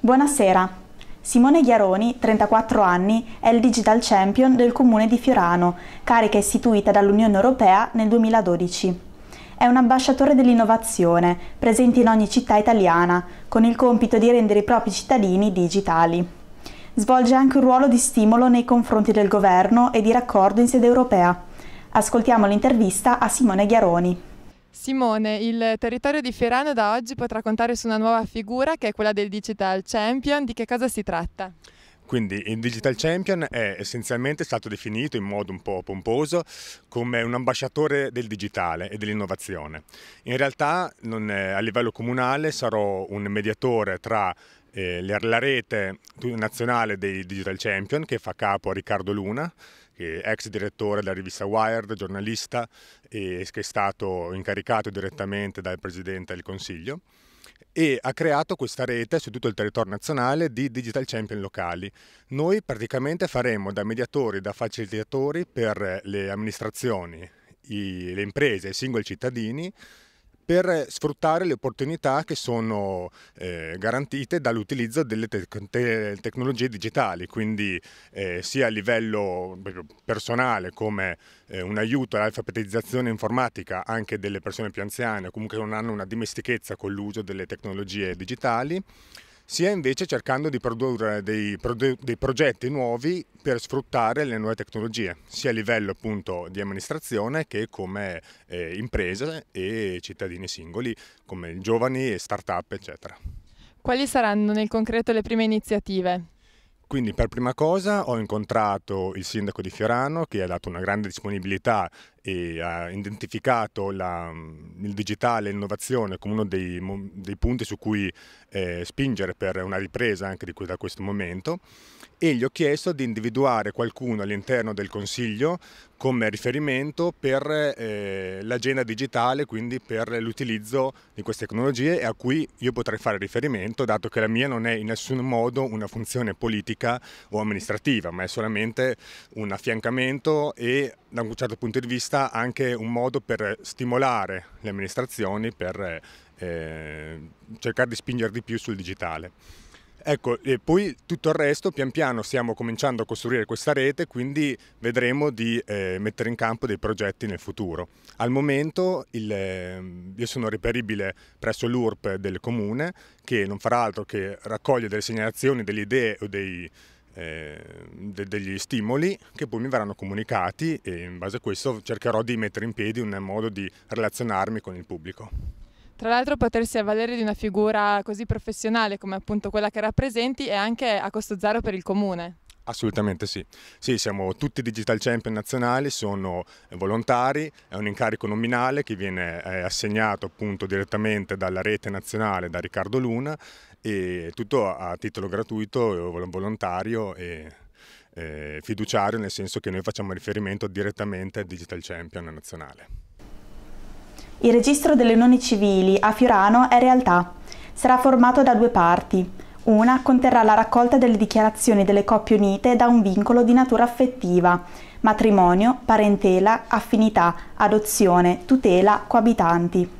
Buonasera. Simone Ghiaroni, 34 anni, è il Digital Champion del Comune di Fiorano, carica istituita dall'Unione Europea nel 2012. È un ambasciatore dell'innovazione, presente in ogni città italiana, con il compito di rendere i propri cittadini digitali. Svolge anche un ruolo di stimolo nei confronti del governo e di raccordo in sede europea. Ascoltiamo l'intervista a Simone Ghiaroni. Simone, il territorio di Fiorano da oggi potrà contare su una nuova figura che è quella del Digital Champion. Di che cosa si tratta? Quindi il Digital Champion è essenzialmente stato definito in modo un po' pomposo come un ambasciatore del digitale e dell'innovazione. In realtà è, a livello comunale sarò un mediatore tra eh, la rete nazionale dei Digital Champion che fa capo a Riccardo Luna ex direttore della rivista Wired, giornalista, e che è stato incaricato direttamente dal Presidente del Consiglio e ha creato questa rete su tutto il territorio nazionale di digital champion locali. Noi praticamente faremo da mediatori, da facilitatori per le amministrazioni, i, le imprese, i singoli cittadini per sfruttare le opportunità che sono eh, garantite dall'utilizzo delle te te tecnologie digitali, quindi eh, sia a livello personale come eh, un aiuto all'alfabetizzazione informatica anche delle persone più anziane o comunque non hanno una dimestichezza con l'uso delle tecnologie digitali, sia invece cercando di produrre dei, dei, progetti nuovi per sfruttare le nuove tecnologie, sia a livello appunto di amministrazione che come eh, imprese e cittadini singoli, come giovani e start-up, eccetera. Quali saranno nel concreto le prime iniziative? Quindi per prima cosa ho incontrato il sindaco di Fiorano che ha dato una grande disponibilità e ha identificato la, il digitale e l'innovazione come uno dei, dei punti su cui eh, spingere per una ripresa anche di, da questo momento e gli ho chiesto di individuare qualcuno all'interno del Consiglio come riferimento per eh, l'agenda digitale, quindi per l'utilizzo di queste tecnologie e a cui io potrei fare riferimento, dato che la mia non è in nessun modo una funzione politica o amministrativa, ma è solamente un affiancamento e da un certo punto di vista anche un modo per stimolare le amministrazioni per eh, cercare di spingere di più sul digitale. Ecco, e poi tutto il resto, pian piano stiamo cominciando a costruire questa rete, quindi vedremo di eh, mettere in campo dei progetti nel futuro. Al momento il, eh, io sono reperibile presso l'URP del comune, che non farà altro che raccogliere delle segnalazioni, delle idee o dei Ehm, degli stimoli che poi mi verranno comunicati e in base a questo cercherò di mettere in piedi un modo di relazionarmi con il pubblico. Tra l'altro potersi avvalere di una figura così professionale come appunto quella che rappresenti è anche a costo zero per il comune. Assolutamente sì. Sì, siamo tutti digital champion nazionali, sono volontari, è un incarico nominale che viene eh, assegnato appunto direttamente dalla rete nazionale da Riccardo Luna e tutto a titolo gratuito, volontario e eh, fiduciario nel senso che noi facciamo riferimento direttamente al Digital Champion nazionale. Il registro delle unioni civili a Fiorano è realtà. Sarà formato da due parti. Una conterrà la raccolta delle dichiarazioni delle coppie unite da un vincolo di natura affettiva, matrimonio, parentela, affinità, adozione, tutela, coabitanti.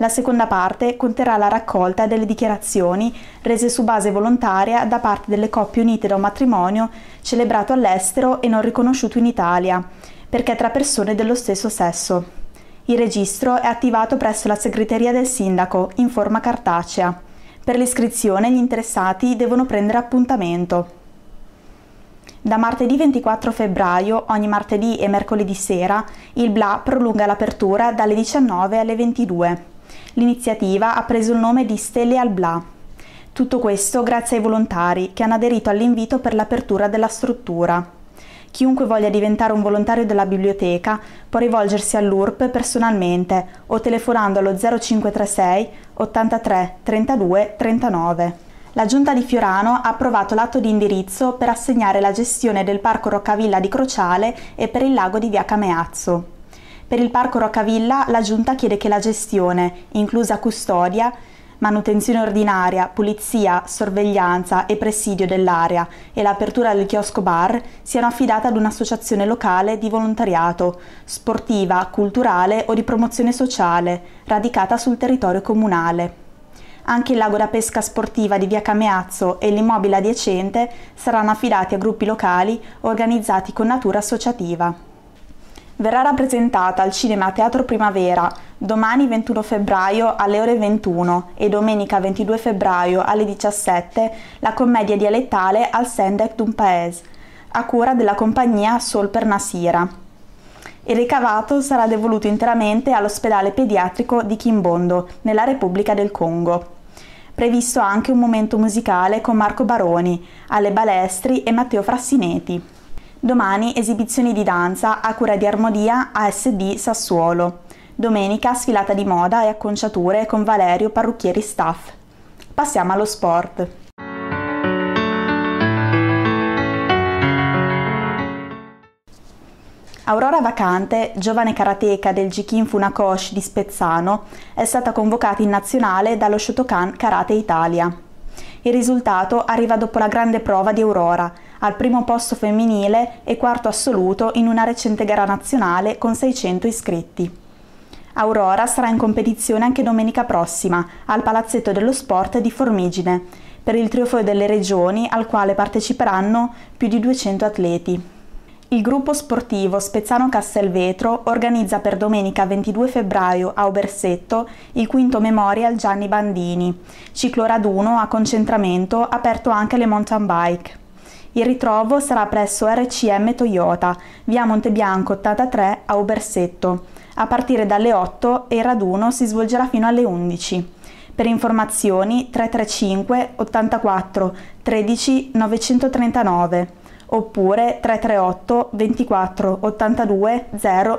La seconda parte conterrà la raccolta delle dichiarazioni rese su base volontaria da parte delle coppie unite da un matrimonio celebrato all'estero e non riconosciuto in Italia, perché tra persone dello stesso sesso. Il registro è attivato presso la segreteria del sindaco in forma cartacea. Per l'iscrizione gli interessati devono prendere appuntamento. Da martedì 24 febbraio, ogni martedì e mercoledì sera, il BLA prolunga l'apertura dalle 19 alle 22. L'iniziativa ha preso il nome di Stelle al Bla. Tutto questo grazie ai volontari che hanno aderito all'invito per l'apertura della struttura. Chiunque voglia diventare un volontario della biblioteca può rivolgersi all'URP personalmente o telefonando allo 0536 83 32 39. La Giunta di Fiorano ha approvato l'atto di indirizzo per assegnare la gestione del Parco Roccavilla di Crociale e per il lago di Via Cameazzo. Per il parco Roccavilla la Giunta chiede che la gestione, inclusa custodia, manutenzione ordinaria, pulizia, sorveglianza e presidio dell'area e l'apertura del chiosco bar siano affidate ad un'associazione locale di volontariato, sportiva, culturale o di promozione sociale, radicata sul territorio comunale. Anche il lago da pesca sportiva di via Cameazzo e l'immobile adiacente saranno affidati a gruppi locali organizzati con natura associativa verrà rappresentata al Cinema Teatro Primavera domani 21 febbraio alle ore 21 e domenica 22 febbraio alle 17 la commedia dialettale Al Sendek d'un Paese, a cura della compagnia Sol per Nasira. Il ricavato sarà devoluto interamente all'ospedale pediatrico di Kimbondo, nella Repubblica del Congo. Previsto anche un momento musicale con Marco Baroni, Ale Balestri e Matteo Frassineti. Domani esibizioni di danza a cura di Armodia ASD Sassuolo. Domenica sfilata di moda e acconciature con Valerio Parrucchieri Staff. Passiamo allo sport. Aurora Vacante, giovane karateca del Jikin Funakoshi di Spezzano, è stata convocata in nazionale dallo Shotokan Karate Italia. Il risultato arriva dopo la grande prova di Aurora, al primo posto femminile e quarto assoluto in una recente gara nazionale con 600 iscritti. Aurora sarà in competizione anche domenica prossima al Palazzetto dello Sport di Formigine per il trionfo delle regioni al quale parteciperanno più di 200 atleti. Il gruppo sportivo Spezzano Castelvetro organizza per domenica 22 febbraio a Obersetto il quinto Memorial Gianni Bandini, cicloraduno a concentramento aperto anche alle mountain bike. Il ritrovo sarà presso RCM Toyota, via Montebianco 83 a Obersetto. A partire dalle 8 e il raduno si svolgerà fino alle 11. Per informazioni 335 84 13 939 oppure 338 24 82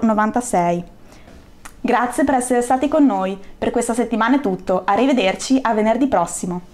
096. Grazie per essere stati con noi. Per questa settimana è tutto. Arrivederci a venerdì prossimo.